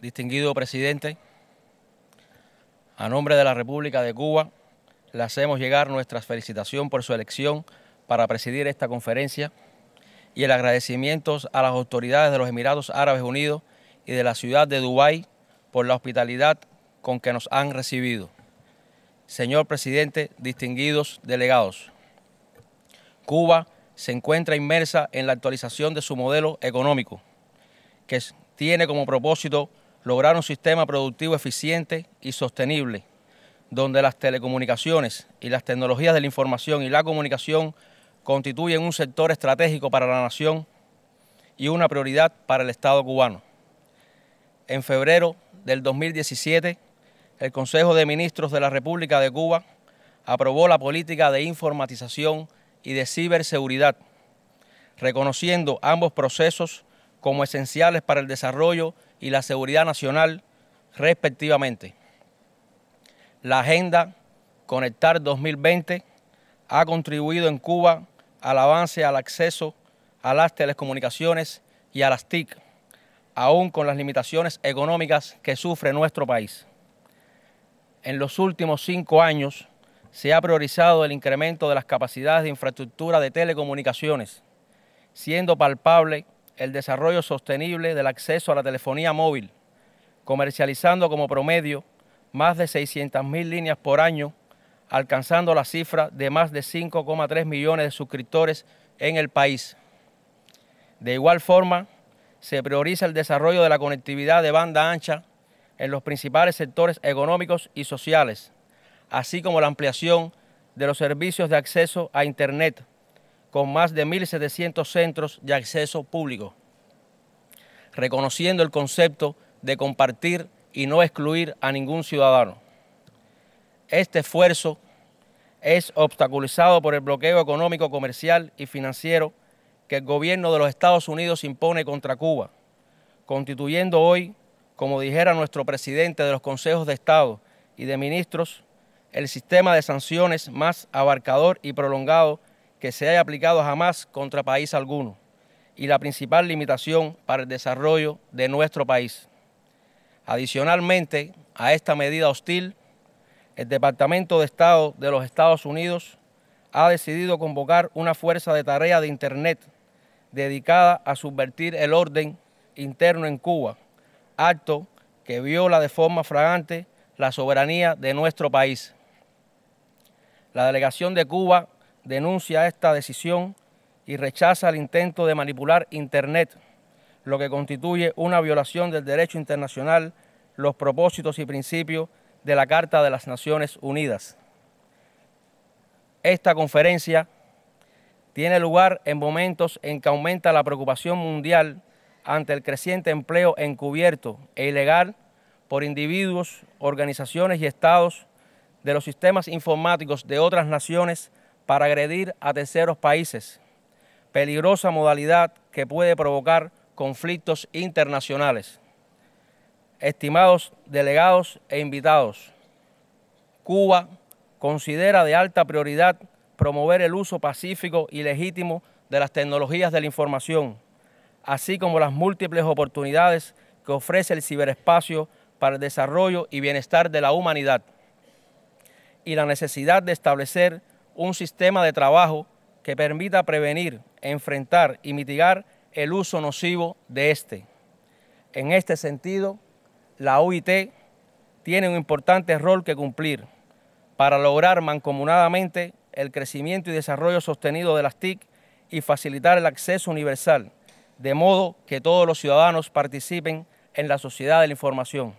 distinguido presidente, a nombre de la República de Cuba, le hacemos llegar nuestra felicitación por su elección para presidir esta conferencia y el agradecimiento a las autoridades de los Emiratos Árabes Unidos y de la ciudad de Dubái por la hospitalidad con que nos han recibido. Señor presidente, distinguidos delegados, Cuba se encuentra inmersa en la actualización de su modelo económico, que tiene como propósito lograr un sistema productivo eficiente y sostenible, donde las telecomunicaciones y las tecnologías de la información y la comunicación constituyen un sector estratégico para la nación y una prioridad para el Estado cubano. En febrero del 2017, el Consejo de Ministros de la República de Cuba aprobó la política de informatización y de ciberseguridad, reconociendo ambos procesos como esenciales para el desarrollo y la seguridad nacional, respectivamente. La agenda Conectar 2020 ha contribuido en Cuba al avance, al acceso a las telecomunicaciones y a las TIC, aún con las limitaciones económicas que sufre nuestro país. En los últimos cinco años se ha priorizado el incremento de las capacidades de infraestructura de telecomunicaciones, siendo palpable el desarrollo sostenible del acceso a la telefonía móvil, comercializando como promedio más de 600.000 líneas por año, alcanzando la cifra de más de 5,3 millones de suscriptores en el país. De igual forma, se prioriza el desarrollo de la conectividad de banda ancha en los principales sectores económicos y sociales, así como la ampliación de los servicios de acceso a Internet con más de 1.700 centros de acceso público, reconociendo el concepto de compartir y no excluir a ningún ciudadano. Este esfuerzo es obstaculizado por el bloqueo económico, comercial y financiero que el gobierno de los Estados Unidos impone contra Cuba, constituyendo hoy, como dijera nuestro presidente de los consejos de Estado y de ministros, el sistema de sanciones más abarcador y prolongado que se haya aplicado jamás contra país alguno y la principal limitación para el desarrollo de nuestro país. Adicionalmente a esta medida hostil, el Departamento de Estado de los Estados Unidos ha decidido convocar una fuerza de tarea de Internet dedicada a subvertir el orden interno en Cuba, acto que viola de forma fragante la soberanía de nuestro país. La delegación de Cuba denuncia esta decisión y rechaza el intento de manipular Internet, lo que constituye una violación del derecho internacional, los propósitos y principios de la Carta de las Naciones Unidas. Esta conferencia tiene lugar en momentos en que aumenta la preocupación mundial ante el creciente empleo encubierto e ilegal por individuos, organizaciones y estados de los sistemas informáticos de otras naciones para agredir a terceros países, peligrosa modalidad que puede provocar conflictos internacionales. Estimados delegados e invitados, Cuba considera de alta prioridad promover el uso pacífico y legítimo de las tecnologías de la información, así como las múltiples oportunidades que ofrece el ciberespacio para el desarrollo y bienestar de la humanidad, y la necesidad de establecer un sistema de trabajo que permita prevenir, enfrentar y mitigar el uso nocivo de este. En este sentido, la OIT tiene un importante rol que cumplir para lograr mancomunadamente el crecimiento y desarrollo sostenido de las TIC y facilitar el acceso universal, de modo que todos los ciudadanos participen en la sociedad de la información.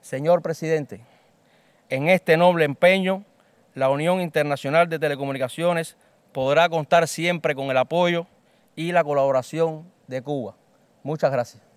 Señor presidente, en este noble empeño la Unión Internacional de Telecomunicaciones podrá contar siempre con el apoyo y la colaboración de Cuba. Muchas gracias.